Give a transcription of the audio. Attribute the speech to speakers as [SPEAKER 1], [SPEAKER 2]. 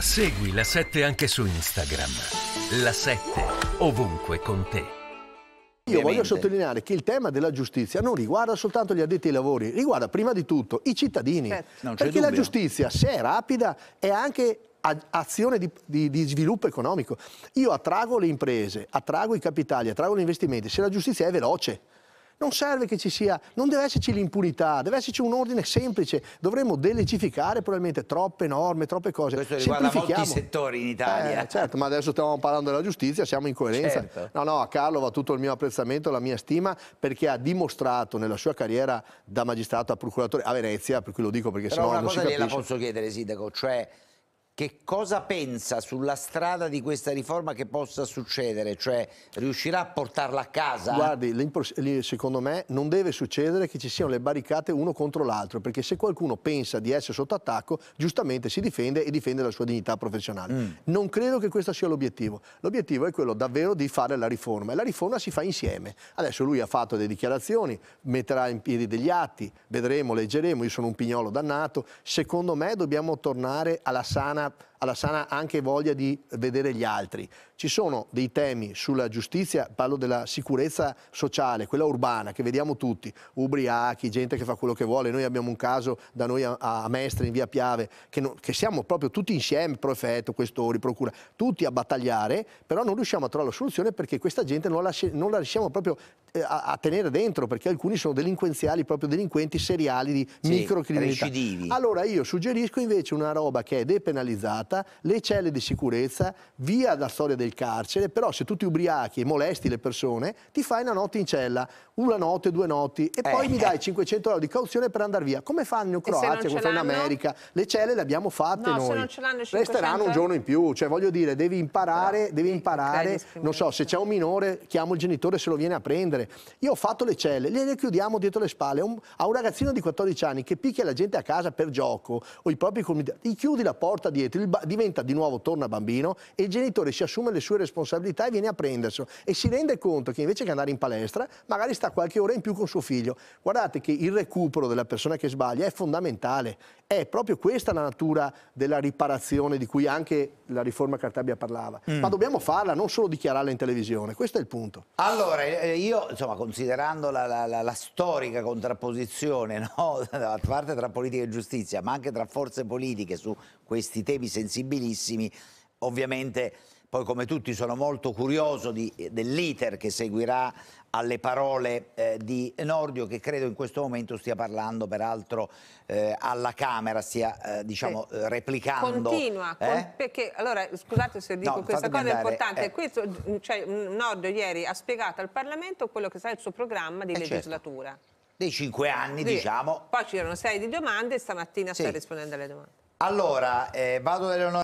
[SPEAKER 1] Segui la 7 anche su Instagram. La 7 ovunque con te.
[SPEAKER 2] Io voglio sottolineare
[SPEAKER 1] che il tema della giustizia non riguarda soltanto gli addetti ai lavori, riguarda prima di tutto i cittadini. Certo. Perché la giustizia, se è rapida, è anche azione di, di, di, sviluppo economico. Io attrago le imprese, attraggo i capitali, attraggo gli investimenti, se la giustizia è veloce non serve che ci sia, non deve esserci l'impunità, deve esserci un ordine semplice, dovremmo delegificare probabilmente troppe norme, troppe cose. Questo riguarda molti settori in Italia. Eh, certo, ma adesso stiamo parlando della giustizia, siamo in coerenza. Certo. No, no, a Carlo va tutto il mio apprezzamento, la mia stima, perché ha dimostrato nella sua carriera da magistrato a procuratore a Venezia, per cui lo dico perché Però sennò non si capisce. una cosa gliela
[SPEAKER 2] posso chiedere, Sindaco, cioè che cosa pensa sulla strada di questa riforma che possa succedere? Cioè riuscirà a portarla a casa?
[SPEAKER 1] Guardi, secondo me non deve succedere che ci siano le barricate uno contro l'altro, perché se qualcuno pensa di essere sotto attacco, giustamente si difende e difende la sua dignità professionale. Mm. Non credo che questo sia l'obiettivo. L'obiettivo è quello davvero di fare la riforma e la riforma si fa insieme. Adesso lui ha fatto delle dichiarazioni, metterà in piedi degli atti, vedremo, leggeremo, io sono un pignolo dannato. Secondo me dobbiamo tornare alla sana alla sana anche voglia di vedere gli altri. Ci sono dei temi sulla giustizia, parlo della sicurezza sociale, quella urbana, che vediamo tutti, ubriachi, gente che fa quello che vuole. Noi abbiamo un caso da noi a, a Mestre, in via Piave, che, no, che siamo proprio tutti insieme, prefetto, questori, procura, tutti a battagliare, però non riusciamo a trovare la soluzione perché questa gente non la, non la riusciamo proprio eh, a, a, tenere dentro perché alcuni sono delinquenziali, proprio delinquenti seriali di sì, microcriminalità. Recidivi. Allora io suggerisco invece una roba che è depenalizzata, le celle di sicurezza, via la storia del carcere, però se tu ti ubriachi e molesti le persone, ti fai una notte in cella, una notte, due notti e poi eh. mi dai 500 euro di cauzione per andare via. Come fanno in Croazia, come fanno in America? Le celle le abbiamo fatte no, noi. Se non ce l'hanno 500... Resteranno un giorno in più, cioè voglio dire, devi imparare, però, devi imparare, non so, se c'è un minore chiamo il genitore se lo viene a prendere vivere. Io ho fatto le celle, le chiudiamo dietro le spalle. Un, a un ragazzino di 14 anni che picchia la gente a casa per gioco o i propri comitati, gli chiudi la porta dietro, diventa di nuovo, torna bambino e il genitore si assume le sue responsabilità e viene a prenderselo e si rende conto che invece che andare in palestra magari sta qualche ora in più con suo figlio. Guardate che il recupero della persona che sbaglia è fondamentale, è proprio questa la natura della riparazione di cui anche la riforma Cartabia parlava, mm. ma dobbiamo farla, non solo dichiararla in televisione, questo è il punto.
[SPEAKER 2] Allora, eh, io insomma, considerando la, la, la, la storica contrapposizione no? da parte tra politica e giustizia, ma anche tra forze politiche su questi temi sensibilissimi, ovviamente poi come tutti sono molto curioso dell'iter che seguirà alle parole eh, di Nordio che credo in questo momento stia parlando peraltro eh, alla Camera, stia eh, diciamo sì. Eh, replicando. Continua, eh? con, perché allora scusate se dico no, questa cosa andare, importante, eh. questo, cioè, Nordio ieri ha spiegato al Parlamento quello che sarà il suo programma di certo. legislatura. Certo. Dei cinque anni sì. diciamo. Poi c'erano sei di domande e stamattina sì. sta rispondendo alle domande. Allora, vado da Leonora.